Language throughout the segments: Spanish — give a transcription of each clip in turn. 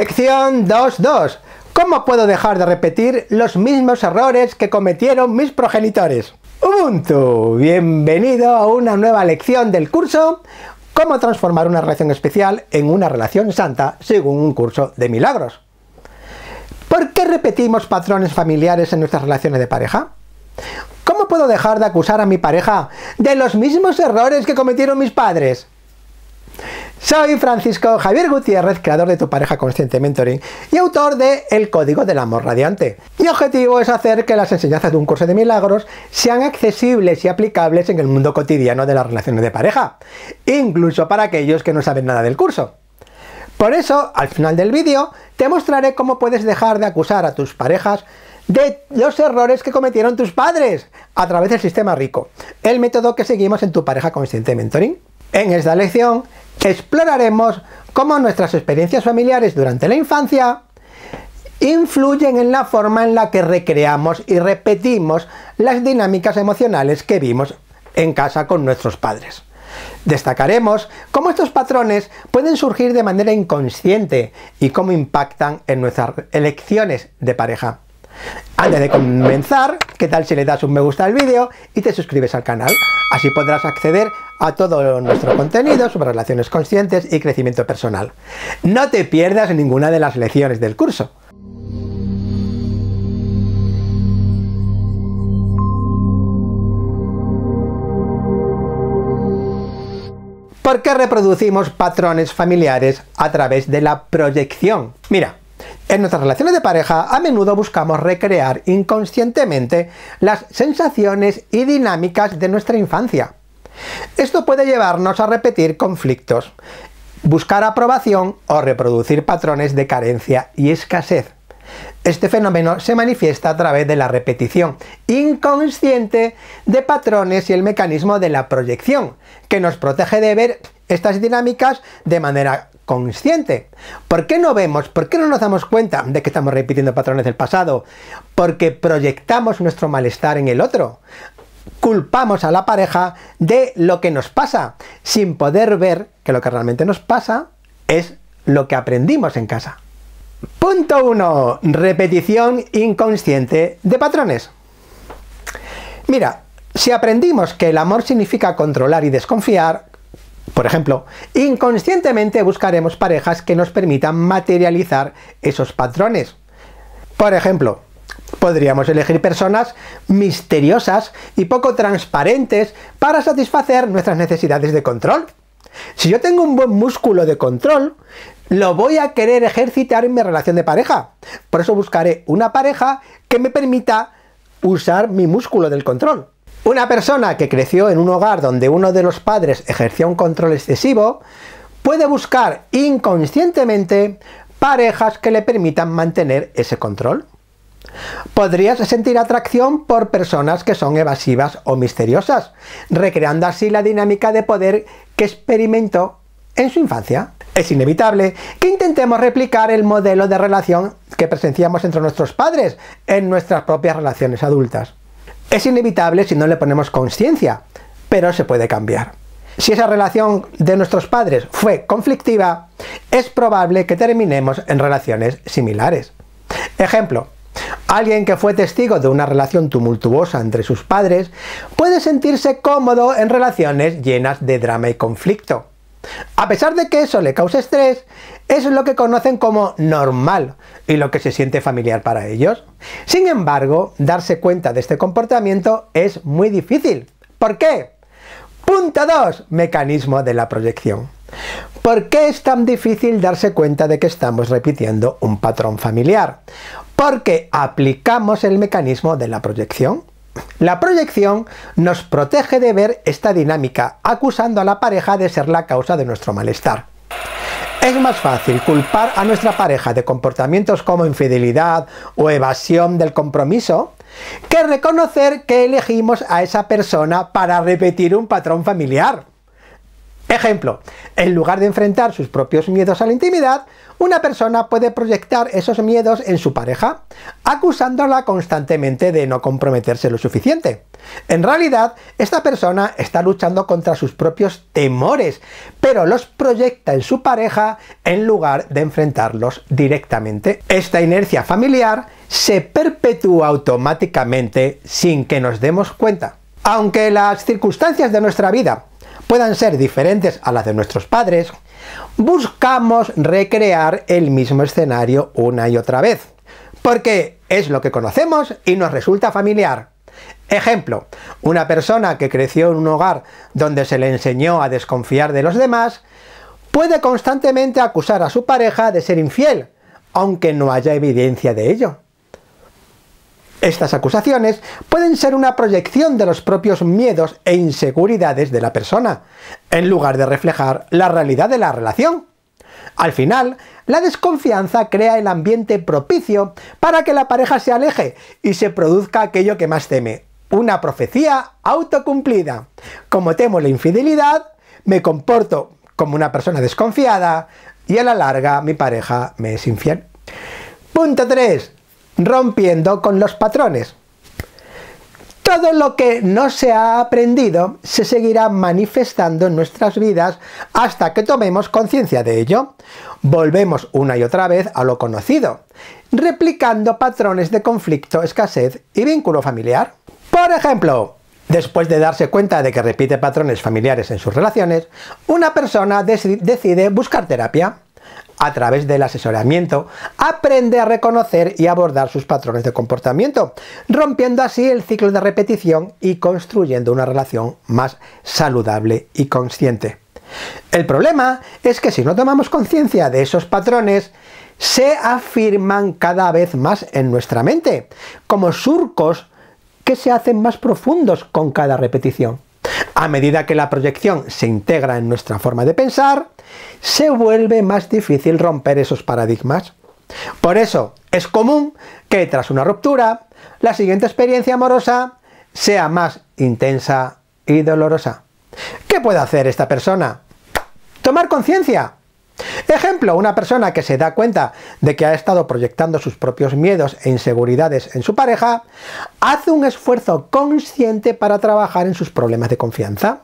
Lección 2.2. ¿Cómo puedo dejar de repetir los mismos errores que cometieron mis progenitores? Ubuntu, bienvenido a una nueva lección del curso Cómo transformar una relación especial en una relación santa según un curso de milagros. ¿Por qué repetimos patrones familiares en nuestras relaciones de pareja? ¿Cómo puedo dejar de acusar a mi pareja de los mismos errores que cometieron mis padres? Soy Francisco Javier Gutiérrez, creador de Tu pareja consciente mentoring y autor de El código del amor radiante. Mi objetivo es hacer que las enseñanzas de un curso de milagros sean accesibles y aplicables en el mundo cotidiano de las relaciones de pareja, incluso para aquellos que no saben nada del curso. Por eso, al final del vídeo, te mostraré cómo puedes dejar de acusar a tus parejas de los errores que cometieron tus padres a través del sistema rico, el método que seguimos en tu pareja consciente mentoring. En esta lección exploraremos cómo nuestras experiencias familiares durante la infancia influyen en la forma en la que recreamos y repetimos las dinámicas emocionales que vimos en casa con nuestros padres. Destacaremos cómo estos patrones pueden surgir de manera inconsciente y cómo impactan en nuestras elecciones de pareja. Antes de comenzar, ¿qué tal si le das un me gusta al vídeo y te suscribes al canal? Así podrás acceder a todo nuestro contenido sobre relaciones conscientes y crecimiento personal. No te pierdas ninguna de las lecciones del curso. ¿Por qué reproducimos patrones familiares a través de la proyección? Mira, en nuestras relaciones de pareja a menudo buscamos recrear inconscientemente las sensaciones y dinámicas de nuestra infancia. Esto puede llevarnos a repetir conflictos, buscar aprobación o reproducir patrones de carencia y escasez. Este fenómeno se manifiesta a través de la repetición inconsciente de patrones y el mecanismo de la proyección, que nos protege de ver estas dinámicas de manera consciente. ¿Por qué no vemos, por qué no nos damos cuenta de que estamos repitiendo patrones del pasado? Porque proyectamos nuestro malestar en el otro. Culpamos a la pareja de lo que nos pasa, sin poder ver que lo que realmente nos pasa es lo que aprendimos en casa. Punto 1. Repetición inconsciente de patrones. Mira, si aprendimos que el amor significa controlar y desconfiar, por ejemplo, inconscientemente buscaremos parejas que nos permitan materializar esos patrones. Por ejemplo, Podríamos elegir personas misteriosas y poco transparentes para satisfacer nuestras necesidades de control. Si yo tengo un buen músculo de control, lo voy a querer ejercitar en mi relación de pareja. Por eso buscaré una pareja que me permita usar mi músculo del control. Una persona que creció en un hogar donde uno de los padres ejerció un control excesivo puede buscar inconscientemente parejas que le permitan mantener ese control. Podrías sentir atracción por personas que son evasivas o misteriosas, recreando así la dinámica de poder que experimentó en su infancia. Es inevitable que intentemos replicar el modelo de relación que presenciamos entre nuestros padres en nuestras propias relaciones adultas. Es inevitable si no le ponemos conciencia, pero se puede cambiar. Si esa relación de nuestros padres fue conflictiva, es probable que terminemos en relaciones similares. Ejemplo, alguien que fue testigo de una relación tumultuosa entre sus padres puede sentirse cómodo en relaciones llenas de drama y conflicto. A pesar de que eso le cause estrés, es lo que conocen como normal y lo que se siente familiar para ellos. Sin embargo, darse cuenta de este comportamiento es muy difícil. ¿Por qué? Punto 2. Mecanismo de la proyección. ¿Por qué es tan difícil darse cuenta de que estamos repitiendo un patrón familiar? Porque aplicamos el mecanismo de la proyección. La proyección nos protege de ver esta dinámica, acusando a la pareja de ser la causa de nuestro malestar. Es más fácil culpar a nuestra pareja de comportamientos como infidelidad o evasión del compromiso que reconocer que elegimos a esa persona para repetir un patrón familiar. Ejemplo, en lugar de enfrentar sus propios miedos a la intimidad, una persona puede proyectar esos miedos en su pareja, acusándola constantemente de no comprometerse lo suficiente. En realidad, esta persona está luchando contra sus propios temores, pero los proyecta en su pareja en lugar de enfrentarlos directamente. Esta inercia familiar se perpetúa automáticamente sin que nos demos cuenta. Aunque las circunstancias de nuestra vida puedan ser diferentes a las de nuestros padres, buscamos recrear el mismo escenario una y otra vez, porque es lo que conocemos y nos resulta familiar. Ejemplo, una persona que creció en un hogar donde se le enseñó a desconfiar de los demás, puede constantemente acusar a su pareja de ser infiel, aunque no haya evidencia de ello. Estas acusaciones pueden ser una proyección de los propios miedos e inseguridades de la persona, en lugar de reflejar la realidad de la relación. Al final, la desconfianza crea el ambiente propicio para que la pareja se aleje y se produzca aquello que más teme, una profecía autocumplida. Como temo la infidelidad, me comporto como una persona desconfiada y a la larga mi pareja me es infiel. Punto 3 rompiendo con los patrones. Todo lo que no se ha aprendido se seguirá manifestando en nuestras vidas hasta que tomemos conciencia de ello. Volvemos una y otra vez a lo conocido, replicando patrones de conflicto, escasez y vínculo familiar. Por ejemplo, Después de darse cuenta de que repite patrones familiares en sus relaciones, una persona decide buscar terapia a través del asesoramiento, aprende a reconocer y abordar sus patrones de comportamiento, rompiendo así el ciclo de repetición y construyendo una relación más saludable y consciente. El problema es que si no tomamos conciencia de esos patrones, se afirman cada vez más en nuestra mente, como surcos que se hacen más profundos con cada repetición. A medida que la proyección se integra en nuestra forma de pensar, se vuelve más difícil romper esos paradigmas. Por eso, es común que tras una ruptura, la siguiente experiencia amorosa sea más intensa y dolorosa. ¿Qué puede hacer esta persona? Tomar conciencia Ejemplo, una persona que se da cuenta de que ha estado proyectando sus propios miedos e inseguridades en su pareja, hace un esfuerzo consciente para trabajar en sus problemas de confianza.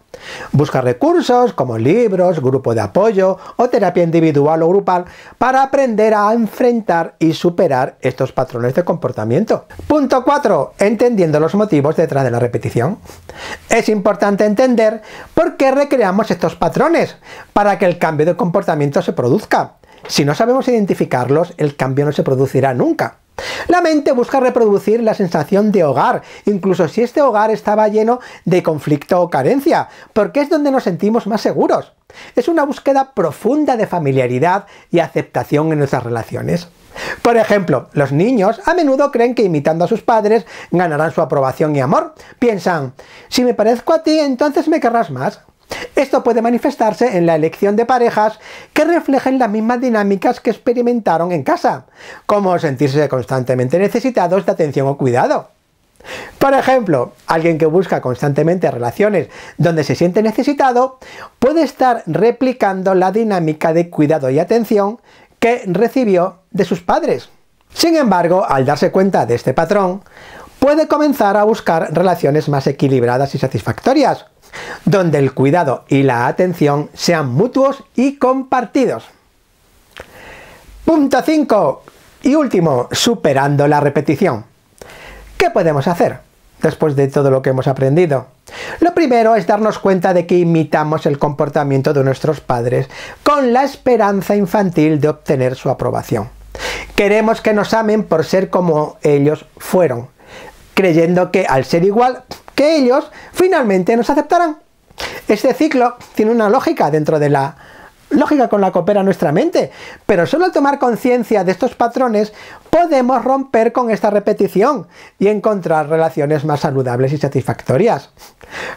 Busca recursos como libros, grupo de apoyo o terapia individual o grupal para aprender a enfrentar y superar estos patrones de comportamiento. Punto 4. Entendiendo los motivos detrás de la repetición. Es importante entender por qué recreamos estos patrones para que el cambio de comportamiento se produzca. Si no sabemos identificarlos, el cambio no se producirá nunca. La mente busca reproducir la sensación de hogar, incluso si este hogar estaba lleno de conflicto o carencia, porque es donde nos sentimos más seguros. Es una búsqueda profunda de familiaridad y aceptación en nuestras relaciones. Por ejemplo, los niños a menudo creen que imitando a sus padres ganarán su aprobación y amor. Piensan, si me parezco a ti, entonces me querrás más. Esto puede manifestarse en la elección de parejas que reflejen las mismas dinámicas que experimentaron en casa, como sentirse constantemente necesitados de atención o cuidado. Por ejemplo, alguien que busca constantemente relaciones donde se siente necesitado puede estar replicando la dinámica de cuidado y atención que recibió de sus padres. Sin embargo, al darse cuenta de este patrón, puede comenzar a buscar relaciones más equilibradas y satisfactorias, donde el cuidado y la atención sean mutuos y compartidos. Punto 5. Y último, superando la repetición. ¿Qué podemos hacer después de todo lo que hemos aprendido? Lo primero es darnos cuenta de que imitamos el comportamiento de nuestros padres con la esperanza infantil de obtener su aprobación. Queremos que nos amen por ser como ellos fueron, creyendo que al ser igual que ellos finalmente nos aceptarán. Este ciclo tiene una lógica dentro de la lógica con la que opera nuestra mente, pero solo al tomar conciencia de estos patrones podemos romper con esta repetición y encontrar relaciones más saludables y satisfactorias.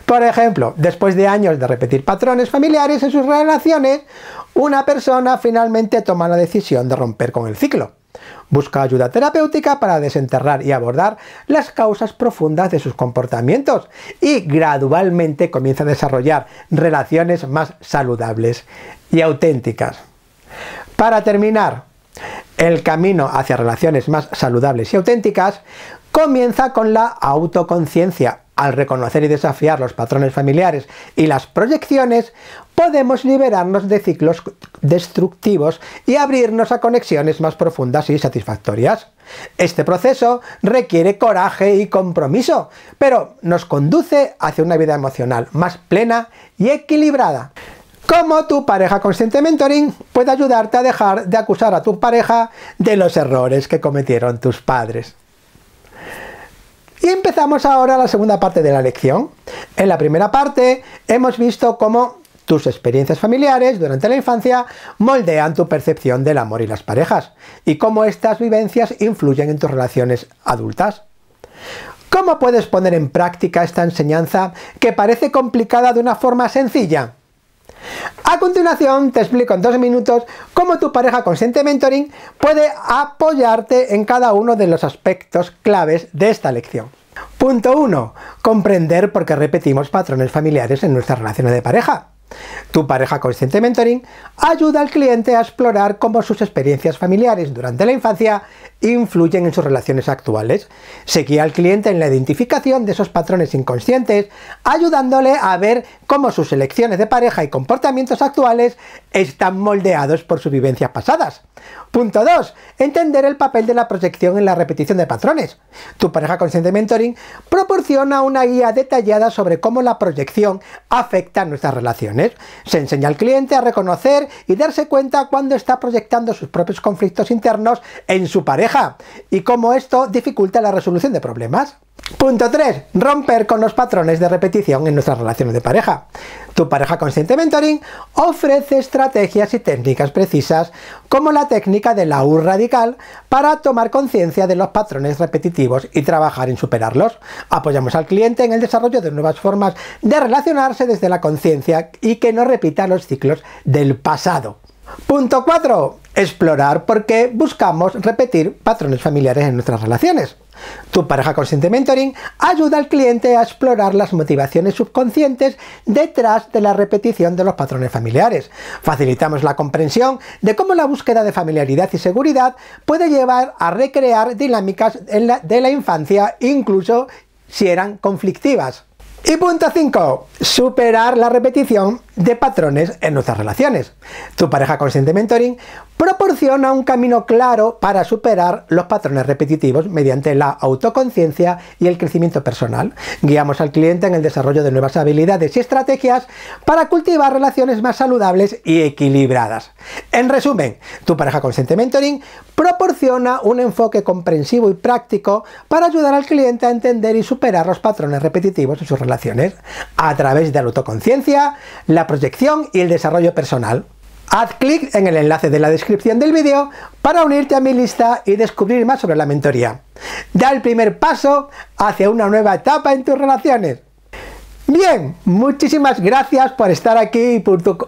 Por ejemplo, después de años de repetir patrones familiares en sus relaciones, una persona finalmente toma la decisión de romper con el ciclo. Busca ayuda terapéutica para desenterrar y abordar las causas profundas de sus comportamientos y gradualmente comienza a desarrollar relaciones más saludables y auténticas. Para terminar, el camino hacia relaciones más saludables y auténticas comienza con la autoconciencia al reconocer y desafiar los patrones familiares y las proyecciones, podemos liberarnos de ciclos destructivos y abrirnos a conexiones más profundas y satisfactorias. Este proceso requiere coraje y compromiso, pero nos conduce hacia una vida emocional más plena y equilibrada. Cómo tu pareja consciente mentoring puede ayudarte a dejar de acusar a tu pareja de los errores que cometieron tus padres. Y empezamos ahora la segunda parte de la lección. En la primera parte hemos visto cómo tus experiencias familiares durante la infancia moldean tu percepción del amor y las parejas, y cómo estas vivencias influyen en tus relaciones adultas. ¿Cómo puedes poner en práctica esta enseñanza que parece complicada de una forma sencilla? A continuación te explico en dos minutos cómo tu pareja consciente mentoring puede apoyarte en cada uno de los aspectos claves de esta lección. Punto 1. Comprender por qué repetimos patrones familiares en nuestra relación de pareja. Tu pareja consciente mentoring ayuda al cliente a explorar cómo sus experiencias familiares durante la infancia influyen en sus relaciones actuales. Se guía al cliente en la identificación de esos patrones inconscientes, ayudándole a ver cómo sus elecciones de pareja y comportamientos actuales están moldeados por sus vivencias pasadas. Punto 2. Entender el papel de la proyección en la repetición de patrones. Tu pareja consciente mentoring proporciona una guía detallada sobre cómo la proyección afecta nuestras relaciones. Se enseña al cliente a reconocer y darse cuenta cuando está proyectando sus propios conflictos internos en su pareja y cómo esto dificulta la resolución de problemas. Punto 3. Romper con los patrones de repetición en nuestras relaciones de pareja. Tu pareja consciente mentoring ofrece estrategias y técnicas precisas como la técnica de la U radical para tomar conciencia de los patrones repetitivos y trabajar en superarlos. Apoyamos al cliente en el desarrollo de nuevas formas de relacionarse desde la conciencia y que no repita los ciclos del pasado. Punto 4. Explorar por qué buscamos repetir patrones familiares en nuestras relaciones. Tu pareja consciente mentoring ayuda al cliente a explorar las motivaciones subconscientes detrás de la repetición de los patrones familiares. Facilitamos la comprensión de cómo la búsqueda de familiaridad y seguridad puede llevar a recrear dinámicas de la infancia, incluso si eran conflictivas. Y punto 5. Superar la repetición de patrones en nuestras relaciones. Tu pareja consciente mentoring proporciona un camino claro para superar los patrones repetitivos mediante la autoconciencia y el crecimiento personal. Guiamos al cliente en el desarrollo de nuevas habilidades y estrategias para cultivar relaciones más saludables y equilibradas. En resumen, tu pareja consciente mentoring proporciona un enfoque comprensivo y práctico para ayudar al cliente a entender y superar los patrones repetitivos en sus relaciones a través de la autoconciencia, la proyección y el desarrollo personal. Haz clic en el enlace de la descripción del vídeo para unirte a mi lista y descubrir más sobre la mentoría. Da el primer paso hacia una nueva etapa en tus relaciones. Bien, muchísimas gracias por estar aquí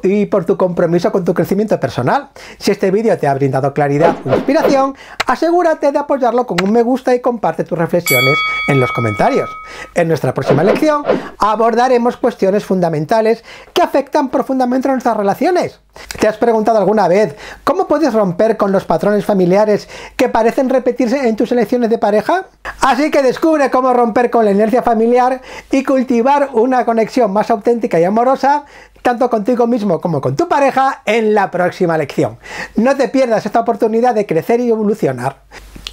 y por, tu, compromiso con tu crecimiento personal. Si este vídeo te ha brindado claridad o inspiración, asegúrate de apoyarlo con un me gusta y comparte tus reflexiones en los comentarios. En nuestra próxima lección abordaremos cuestiones fundamentales que afectan profundamente a nuestras relaciones. ¿Te has preguntado alguna vez cómo puedes romper con los patrones familiares que parecen repetirse en tus elecciones de pareja? Así que descubre cómo romper con la inercia familiar y cultivar un una conexión más auténtica y amorosa, tanto contigo mismo como con tu pareja, en la próxima lección. No te pierdas esta oportunidad de crecer y evolucionar.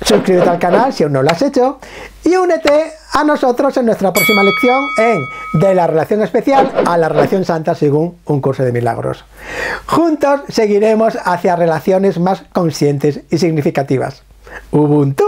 Suscríbete al canal si aún no lo has hecho y únete a nosotros en nuestra próxima lección en De la relación especial a la relación santa según un curso de milagros. Juntos seguiremos hacia relaciones más conscientes y significativas. Ubuntu.